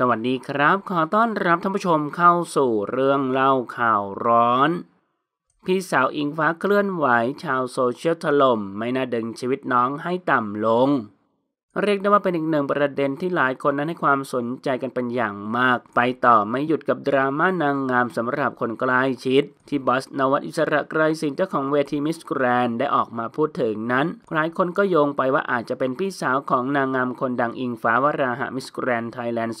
สวัสดีครับขอต้อนรับท่านผู้ชมเข้าสู่เรื่องเล่าข่าวร้อน พี่สาวอิงฟ้าเคลื่อนไหวชาวโซเชียลถล่มไม่น่าดึงชีวิตน้องให้ต่ำลงเรียกได้ว่าเป็นอีกหนึ่งประเด็นที่หลายคนนั้นให้ความสนใจกันเป็นอย่างมาก ไปต่อไม่หยุดกับดราม่านางงามสำหรับคนใกล้ชิด ที่บอสนวัตอิสระไกรสินเจ้าของเวทีมิสแกรนได้ออกมาพูดถึงนั้น หลายคนก็โยงไปว่าอาจจะเป็นพี่สาวของนางงามคนดังอิงฟ้าวราหะมิสแกรนไทยแลนด์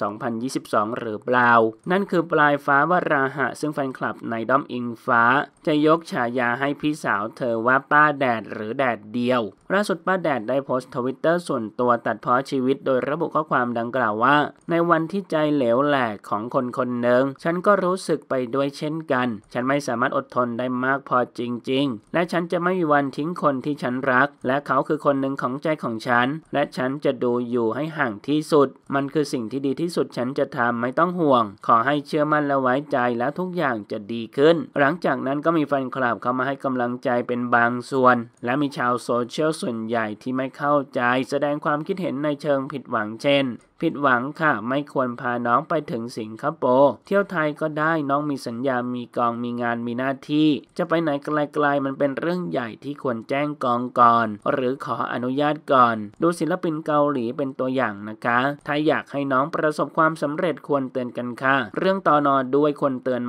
2022 หรือเปล่า นั่นคือปลายฟ้าวราหะซึ่งแฟนคลับในด้อมอิงฟ้า จะยกฉายาให้พี่สาวเธอว่าป้าแดดหรือแดดเดียว ล่าสุดป้าแดดได้โพสต์ทวิตเตอร์ส่วนตัวตัดพ้อชีวิตโดยระบุข้อความดังกล่าวว่า ในวันที่ใจเหลวแหลกของคนคนหนึ่งฉันก็รู้สึกไปด้วยเช่นกัน ฉันไม่สามารถอดทนได้มากพอจริง ๆ และฉันจะไม่มีวันทิ้งคนที่ฉันรักและเขาคือคนหนึ่งของใจของฉัน และฉันจะดูอยู่ให้ห่างที่สุด มันคือสิ่งที่ดีที่สุดฉันจะทำไม่ต้องห่วง ขอให้เชื่อมั่นและไว้ใจแล้วทุกอย่างจะดีขึ้น หลังจากนั้นก็มีแฟนคลับเข้ามาให้กำลังใจเป็นบางส่วน และมีชาวโซเชียลส่วนใหญ่ที่ไม่เข้าใจ แสดงความคิดเห็นในเชิงผิดหวังเช่นผิดหวังค่ะ ไม่ควรพาน้องไปถึงสิงคโปร์เที่ยวไทยก็ได้น้องมีสัญญามีกองมีงานมีหน้าที่ จะไปไหนไกลๆมันเป็นเรื่องใหญ่ที่ควรแจ้งกองก่อน หรือขออนุญาตก่อน ดูศิลปินเกาหลีเป็นตัวอย่างนะคะ ถ้าอยากให้น้องประสบความสำเร็จควรเตือนกันค่ะ เรื่องตอนอด้วยควรเตือน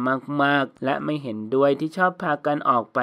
มากๆ และไม่เห็นด้วยที่ชอบพากันออกไป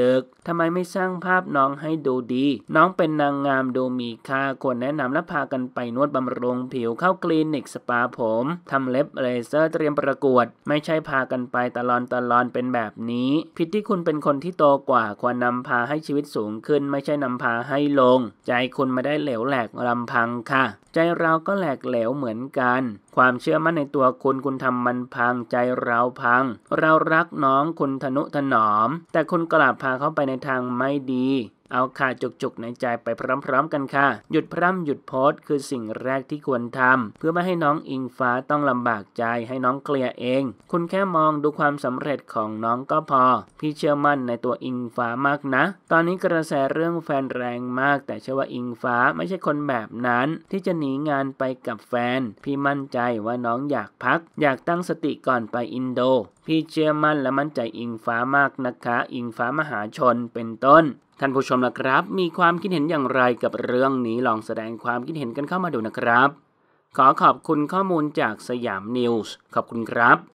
ดึกๆทำไมไม่สร้างภาพน้องให้ดูดี น้องเป็นนางงามดูมีค่าควรแนะนำและพากันไปนวดบำรุงผิววเข้าคลินิกสปาผม ทำเล็บเลเซอร์เตรียมประกวด ไม่ใช่พากันไปตลอนตลอนเป็นแบบนี้ผิดที่คุณเป็นคนที่โตกว่า ควรนำพาให้ชีวิตสูงขึ้น ไม่ใช่นำพาให้ลง ใจคุณไม่ได้เหลวแหลกลำพังค่ะ ใจเราก็แหลกเหลวเหมือนกัน ความเชื่อมั่นในตัวคุณคุณทำมันพังใจเราพัง เรารักน้องคุณทนุถนอม แต่คุณกลับพาเขาไปในทางไม่ดีเอาค่ะจุกๆในใจไปพร้อมๆกันค่ะ หยุดพร่ำหยุดโพสคือสิ่งแรกที่ควรทำ เพื่อไม่ให้น้องอิงฟ้าต้องลำบากใจให้น้องเคลียร์เอง คุณแค่มองดูความสำเร็จของน้องก็พอ พี่เชื่อมั่นในตัวอิงฟ้ามากนะ ตอนนี้กระแสเรื่องแฟนแรงมากแต่เชื่อว่าอิงฟ้าไม่ใช่คนแบบนั้น ที่จะหนีงานไปกับแฟน พี่มั่นใจว่าน้องอยากพัก อยากตั้งสติก่อนไปอินโด พี่เชื่อมั่นและมั่นใจอิงฟ้ามากนะคะ อิงฟ้ามหาชนเป็นต้นท่านผู้ชมล่ะครับ มีความคิดเห็นอย่างไรกับเรื่องนี้ลองแสดงความคิดเห็นกันเข้ามาดูนะครับ ขอขอบคุณข้อมูลจากสยามนิวส์ขอบคุณครับ